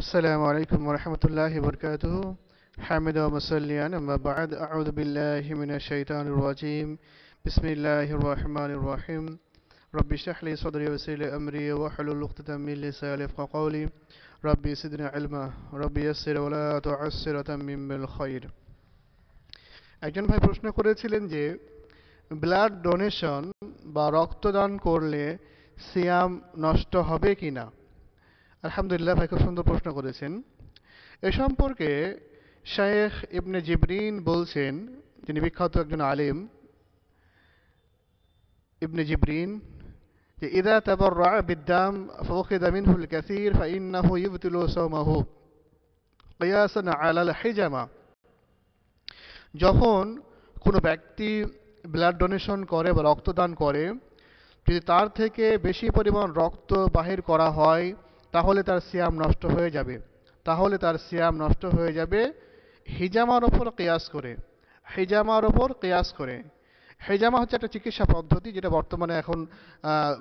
السلام عليكم ورحمة الله وبركاته حمد حامد أنا ما بعد أعوذ بالله من الشيطان الرجيم بسم الله الرحمن الرحيم رب اشرح لي صدري ويسر لي أمري وحل عقدة من لساني يفقه قولي ربي زدنا علما ربي يسر ولا تعسر تمم بالخير একজন ভাই প্রশ্ন করেছিলেন যে ব্লাড ডোনেশন বা রক্তদান করলে সিয়াম নষ্ট হবে কিনা আলহামদুলিল্লাহ ভাই খুব সুন্দর প্রশ্ন করেছেন এ সম্পর্কে শেখ ইবনে জিবরিন বলছেন যিনি বিখ্যাত একজন আলিম ইবনে জিবরিন যে ইদা তাবর রা বিদ্যাম ফৌকিদামিন হুল কাসির ফাইন্নাহু ইবতুল সৌমাহু কয়াসন আলাল হেজামা যখন কোনো ব্যক্তি ব্লাড ডোনেশন করে বা রক্তদান করে যদি তার থেকে বেশি পরিমাণ রক্ত বাহির করা হয় তাহলে তার সিয়াম নষ্ট হয়ে যাবে তাহলে তার সিয়াম নষ্ট হয়ে যাবে হিজামার ওপর কেয়াস করে হিজামার ওপর কেয়াস করে হেজামা হচ্ছে একটা চিকিৎসা পদ্ধতি যেটা বর্তমানে এখন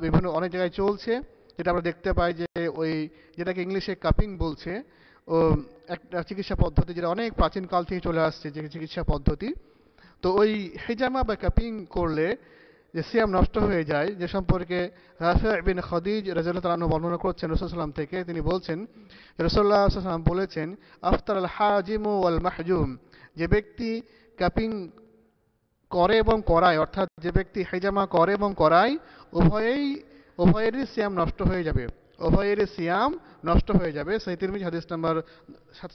বিভিন্ন অনেক জায়গায় চলছে যেটা আমরা দেখতে পাই যে ওই যেটাকে ইংলিশে কাপিং বলছে ও একটা চিকিৎসা পদ্ধতি যেটা অনেক প্রাচীনকাল থেকে চলে আসছে যে চিকিৎসা পদ্ধতি তো ওই হেজামা বা কাপিং করলে যে সিয়াম নষ্ট হয়ে যায় যে সম্পর্কে রাফে খদিজ রাজু বর্ণনা করছেন রসুলাম থেকে তিনি বলছেন রসুল্লাহাম বলেছেন আফতার আল হাজিমু আল মাহজুম যে ব্যক্তি ক্যাপিং করে এবং করায় অর্থাৎ যে ব্যক্তি হেজামা করে এবং করায় উভয়েই উভয়েরই সিয়াম নষ্ট হয়ে যাবে উভয়ের সিয়াম নষ্ট হয়ে যাবে সেই তিরমিজ হাদিস নাম্বার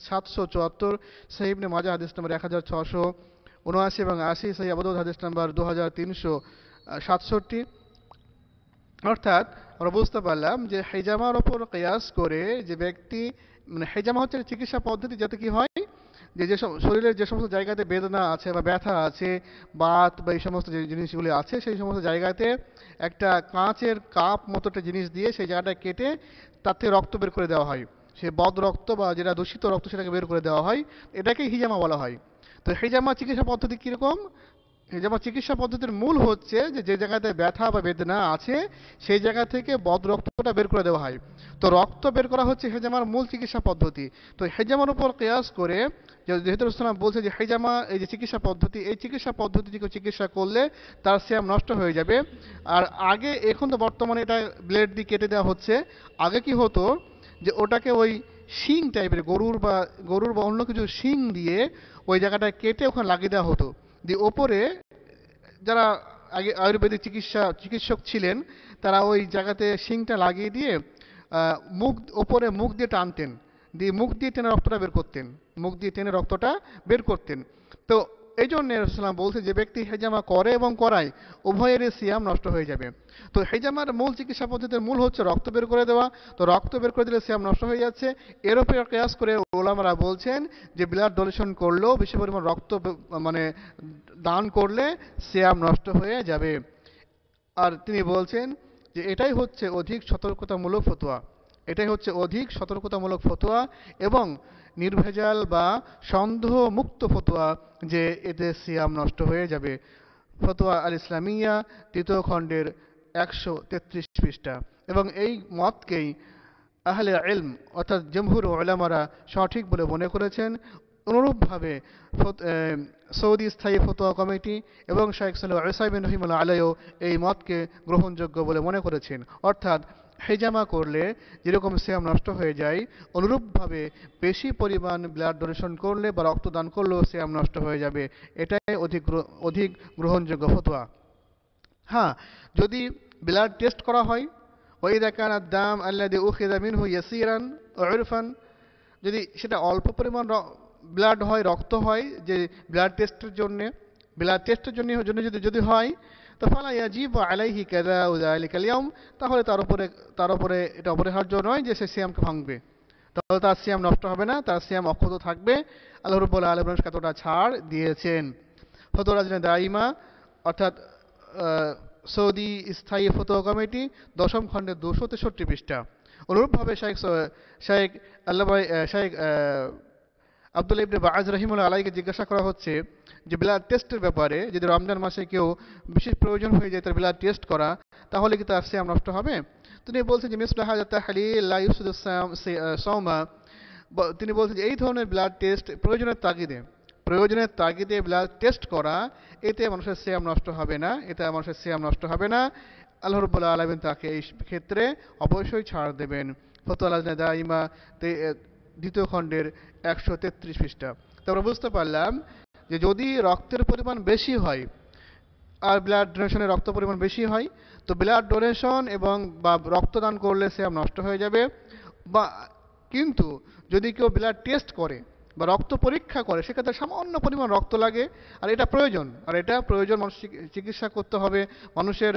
সাতশো চুয়াত্তর সহিবনে মাজা হাদিস নাম্বার এক হাজার ছশো উনআশি এবং আশি সেই আবদ হাদিস নাম্বার দু হাজার তিনশো সাতষট্টি অর্থাৎ আমরা বুঝতে পারলাম যে হেজামার ওপর কেয়াস করে যে ব্যক্তি মানে হেজামা হচ্ছে চিকিৎসা পদ্ধতি যাতে কি হয় যে যে শরীরের যে সমস্ত জায়গাতে বেদনা আছে বা ব্যথা আছে বাত বা এই সমস্ত যে জিনিসগুলি আছে সেই সমস্ত জায়গাতে একটা কাঁচের কাপ মতো একটা জিনিস দিয়ে সেই জায়গাটা কেটে তার থেকে রক্ত বের করে দেওয়া হয় সে বদ রক্ত বা যেটা দূষিত রক্ত সেটাকে বের করে দেওয়া হয় এটাকে হিজামা বলা হয় তো হেজামা চিকিৎসা পদ্ধতি কীরকম যেমন চিকিৎসা পদ্ধতির মূল হচ্ছে যে যে জায়গাতে ব্যথা বা বেদনা আছে সেই জায়গা থেকে বদ রক্তটা বের করে দেওয়া হয় তো রক্ত বের করা হচ্ছে হেজামার মূল চিকিৎসা পদ্ধতি তো হেজামার উপর কেয়াস করে যেহেতু ইসলাম বলছে যে হেজামা এই যে চিকিৎসা পদ্ধতি এই চিকিৎসা পদ্ধতিটিকে চিকিৎসা করলে তার শ্যাম নষ্ট হয়ে যাবে আর আগে এখন তো বর্তমানে এটা ব্লেড দিয়ে কেটে দেওয়া হচ্ছে আগে কি হতো যে ওটাকে ওই শিং টাইপের গরুর বা গরুর বা অন্য কিছু শিং দিয়ে ওই জায়গাটা কেটে ওখানে লাগিয়ে দেওয়া হতো দিয়ে ওপরে যারা আগে আয়ুর্বেদিক চিকিৎসা চিকিৎসক ছিলেন তারা ওই জায়গাতে শিংটা লাগিয়ে দিয়ে মুখ ওপরে মুখ দিয়ে টানতেন দিয়ে মুখ দিয়ে টেনে রক্তটা বের করতেন মুখ দিয়ে টেনে রক্তটা বের করতেন তো এই জন্য ইসলাম বলছে যে ব্যক্তি হেজামা করে এবং করায় উভয়েরই সিয়াম নষ্ট হয়ে যাবে তো হেজামার মূল চিকিৎসা পদ্ধতির মূল হচ্ছে রক্ত বের করে দেওয়া তো রক্ত বের করে দিলে সিয়াম নষ্ট হয়ে যাচ্ছে এর উপরে কেয়াস করে ওলামারা বলছেন যে ব্লাড ডোনেশন করলেও বেশি পরিমাণ রক্ত মানে দান করলে সিয়াম নষ্ট হয়ে যাবে আর তিনি বলছেন যে এটাই হচ্ছে অধিক সতর্কতামূলক ফতোয়া এটাই হচ্ছে অধিক সতর্কতামূলক ফতোয়া এবং নির্ভেজাল বা সন্দেহ মুক্ত ফতোয়া যে এতে সিয়াম নষ্ট হয়ে যাবে ফতোয়া আল ইসলামিয়া তৃতীয় খণ্ডের একশো তেত্রিশ পৃষ্ঠা এবং এই মতকেই আহলে এলম অর্থাৎ জমহুর ওলামারা সঠিক বলে মনে করেছেন অনুরূপভাবে সৌদি স্থায়ী ফতোয়া কমিটি এবং শাহ সাল ওসাইবিন রহিমুল্লা আলাইও এই মতকে গ্রহণযোগ্য বলে মনে করেছেন অর্থাৎ হেজামা করলে যেরকম শ্যাম নষ্ট হয়ে যায় অনুরূপভাবে বেশি পরিমাণ ব্লাড ডোনেশন করলে বা রক্তদান করলেও শ্যাম নষ্ট হয়ে যাবে এটাই অধিক অধিক গ্রহণযোগ্য ফতোয়া হ্যাঁ যদি ব্লাড টেস্ট করা হয় ওই কানার দাম আল্লাদি উখিদা মিনহু ইয়াসিরান ওরফান যদি সেটা অল্প পরিমাণ ব্লাড হয় রক্ত হয় যে ব্লাড টেস্টের জন্যে ব্লাড টেস্টের জন্য জন্য যদি যদি হয় তো ফালা ইয়াজিব আলাইহি কাদা উদায়ালিক তাহলে তার উপরে তার উপরে এটা অপরিহার্য নয় যে সে সিয়ামকে ভাঙবে তাহলে তার সিয়াম নষ্ট হবে না তার সিয়াম অক্ষত থাকবে আল্লাহ রব্বুল আলম কতটা ছাড় দিয়েছেন ফতরাজনে দাইমা অর্থাৎ সৌদি স্থায়ী ফতো কমিটি দশম খণ্ডের দুশো তেষট্টি পৃষ্ঠা অনুরূপভাবে শেখ শেখ আল্লাহ শেখ আবদুল্লা ইবনে বাজ রহিমুল্লা আলাইকে জিজ্ঞাসা করা হচ্ছে যে ব্লাড টেস্টের ব্যাপারে যদি রমজান মাসে কেউ বিশেষ প্রয়োজন হয়ে যায় তার ব্লাড টেস্ট করা তাহলে কি তার শ্যাম নষ্ট হবে তিনি বলছেন যে মিসলা তিনি বলছেন যে এই ধরনের ব্লাড টেস্ট প্রয়োজনের তাগিদে প্রয়োজনের তাগিদে ব্লাড টেস্ট করা এতে মানুষের শ্যাম নষ্ট হবে না এতে মানুষের শ্যাম নষ্ট হবে না আল্লাহ রব্বুল্লা আলমিন তাকে এই ক্ষেত্রে অবশ্যই ছাড় দেবেন ফতুয়াল ইমা দ্বিতীয় খণ্ডের একশো তেত্রিশ পৃষ্ঠা তারপরে বুঝতে পারলাম যে যদি রক্তের পরিমাণ বেশি হয় আর ব্লাড ডোনেশনে রক্ত পরিমাণ বেশি হয় তো ব্লাড ডোনেশন এবং বা রক্তদান করলে সে নষ্ট হয়ে যাবে বা কিন্তু যদি কেউ ব্লাড টেস্ট করে বা রক্ত পরীক্ষা করে সেক্ষেত্রে সামান্য পরিমাণ রক্ত লাগে আর এটা প্রয়োজন আর এটা প্রয়োজন মানুষ চিকিৎসা করতে হবে মানুষের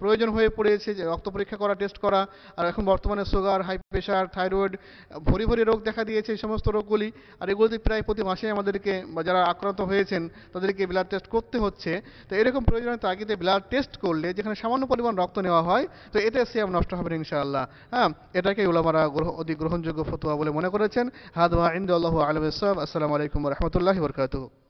প্রয়োজন হয়ে পড়েছে যে রক্ত পরীক্ষা করা টেস্ট করা আর এখন বর্তমানে সুগার হাই প্রেশার থাইরয়েড ভরি ভরি রোগ দেখা দিয়েছে এই সমস্ত রোগগুলি আর এগুলোতে প্রায় প্রতি মাসে আমাদেরকে বা যারা আক্রান্ত হয়েছেন তাদেরকে ব্লাড টেস্ট করতে হচ্ছে তো এরকম প্রয়োজনে তাগিদে ব্লাড টেস্ট করলে যেখানে সামান্য পরিমাণ রক্ত নেওয়া হয় তো এতে সিয়াম নষ্ট হবে ইনশাআল্লাহ হ্যাঁ এটাকে ওলামারা গ্রহ অতি গ্রহণযোগ্য ফতোয়া বলে মনে করেছেন হাত বা ইন্দ الله أعلم السلام السلام عليكم ورحمة الله وبركاته